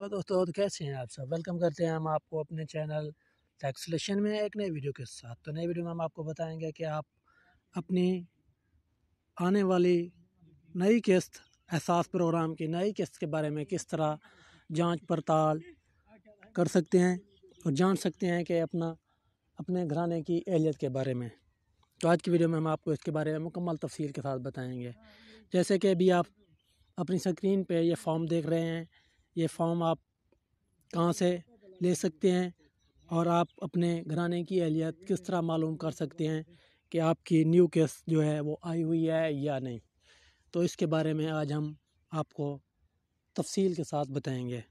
तो दोस्तों तो कैसे हैं आप सब वेलकम करते हैं हम आपको अपने चैनल टैक्सलेशन में एक नई वीडियो के साथ तो नए वीडियो में हम आपको बताएंगे कि आप अपनी आने वाली नई किस्त एहसास प्रोग्राम की नई किस्त के बारे में किस तरह जांच पड़ताल कर सकते हैं और जान सकते हैं कि अपना अपने घराने की एहलियत के बारे में तो आज की वीडियो में हम आपको इसके बारे में मुकम्मल तफसील के साथ बताएँगे जैसे कि अभी आप अपनी स्क्रीन पर यह फॉर्म देख रहे हैं ये फॉर्म आप कहाँ से ले सकते हैं और आप अपने घराने की अहलियत किस तरह मालूम कर सकते हैं कि आपकी न्यू केस जो है वो आई हुई है या नहीं तो इसके बारे में आज हम आपको तफसील के साथ बताएंगे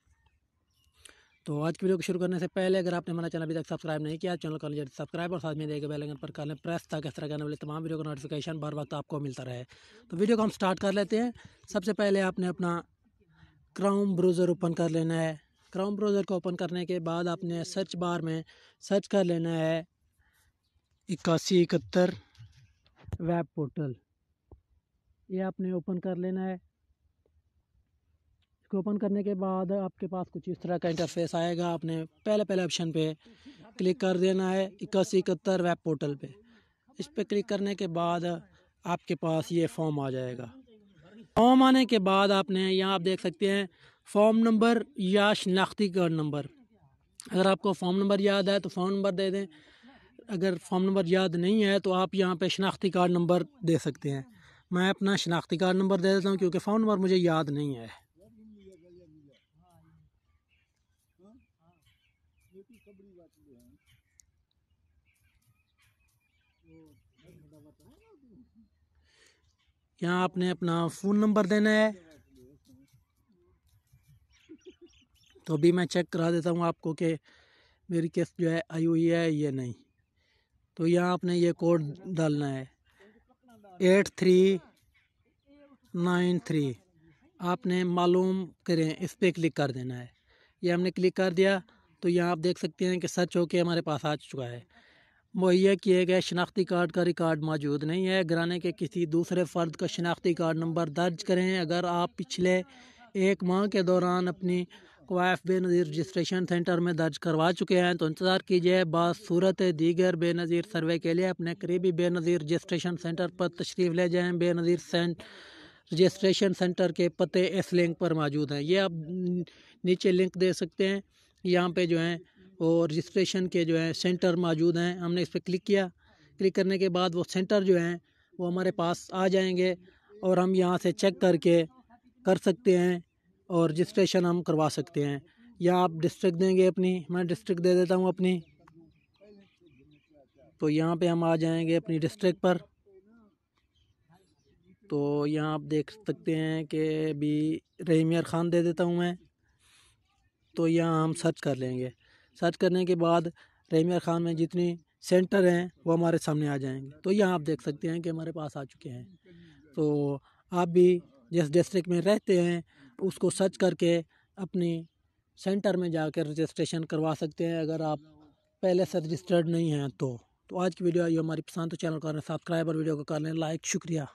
तो आज की वीडियो को शुरू करने से पहले अगर आपने हमारा चैनल अभी तक सब्सक्राइब नहीं किया चैनल कर लीजिए सब्सक्राइब और साथ में देखे बेलैंगन पर कर लें प्रेस ताकि इस तरह करने वाले तमाम वीडियो का नोटिफिकेशन बार वक्त आपको मिलता रहे तो वीडियो को हम स्टार्ट कर लेते हैं सबसे पहले आपने अपना क्राउम ब्राउज़र ओपन कर लेना है क्राउम ब्राउज़र को ओपन करने के बाद आपने सर्च बार में सर्च कर लेना है इक्यासी इकहत्तर वेब पोर्टल ये आपने ओपन कर लेना है इसको ओपन करने के बाद आपके पास कुछ इस तरह का इंटरफेस आएगा आपने पहले पहले ऑप्शन पे क्लिक कर देना है इक्यासी इकहत्तर वेब पोर्टल पे इस पर क्लिक करने के बाद आपके पास ये फॉर्म आ जाएगा फॉर्म आने के बाद आपने यहाँ आप देख सकते हैं फॉर्म नंबर या शनाख्ती कार्ड नंबर अगर आपको फॉर्म नंबर याद है तो फॉर्म नंबर दे दें अगर फॉर्म नंबर याद नहीं है तो आप यहाँ पे शनाख्ती कार्ड नंबर दे सकते हैं मैं अपना शनाख्ती कार्ड नंबर दे देता हूँ क्योंकि फ़ोन नंबर मुझे याद नहीं है यहाँ आपने अपना फ़ोन नंबर देना है तो अभी मैं चेक करा देता हूँ आपको कि मेरी किस्त जो है आई हुई है या नहीं तो यहाँ आपने ये कोड डालना है एट थ्री नाइन थ्री आपने मालूम करें इस पर क्लिक कर देना है ये हमने क्लिक कर दिया तो यहाँ आप देख सकते हैं कि सर्च होके हमारे पास आ चुका है मुहैया किए गए शनाख्ती कार्ड का रिकार्ड मौजूद नहीं है घराने के किसी दूसरे फ़र्द का शनाख्ती कार्ड नंबर दर्ज करें अगर आप पिछले एक माह के दौरान अपनी क्वाइफ बेनज़ीर रजिस्ट्रेशन सेंटर में दर्ज करवा चुके हैं तो इंतज़ार कीजिए बसूरत दीगर बेनज़ीर सर्वे के लिए अपने करीबी बेनज़ीर रजिस्ट्रेशन सेंटर पर तशरीफ़ ले जाएँ बेनज़ीर सेंट रजिस्ट्रेशन सेंटर के पते इस लिंक पर मौजूद हैं ये आप नीचे लिंक दे सकते हैं यहाँ पर जो हैं और रजिस्ट्रेशन के जो है सेंटर मौजूद हैं हमने इस पर क्लिक किया क्लिक करने के बाद वो सेंटर जो हैं वो हमारे पास आ जाएंगे और हम यहाँ से चेक करके कर सकते हैं और रजिस्ट्रेशन हम करवा सकते हैं या आप डिस्ट्रिक्ट देंगे अपनी मैं डिस्ट्रिक्ट दे देता हूँ अपनी तो यहाँ पे हम आ जाएंगे अपनी डिस्ट्रिक्ट पर तो यहाँ आप देख सकते हैं कि भी रहीमियर ख़ान दे देता हूँ मैं तो यहाँ हम सर्च कर लेंगे सर्च करने के बाद रेमिया खान में जितनी सेंटर हैं वो हमारे सामने आ जाएंगे तो यहाँ आप देख सकते हैं कि हमारे पास आ चुके हैं तो आप भी जिस डिस्ट्रिक्ट में रहते हैं उसको सर्च करके अपने सेंटर में जाकर रजिस्ट्रेशन करवा सकते हैं अगर आप पहले से रजिस्टर्ड नहीं हैं तो तो आज की वीडियो आई हमारी पसंद तो चैनल को सब्सक्राइब और वीडियो को कर लें लाइक शुक्रिया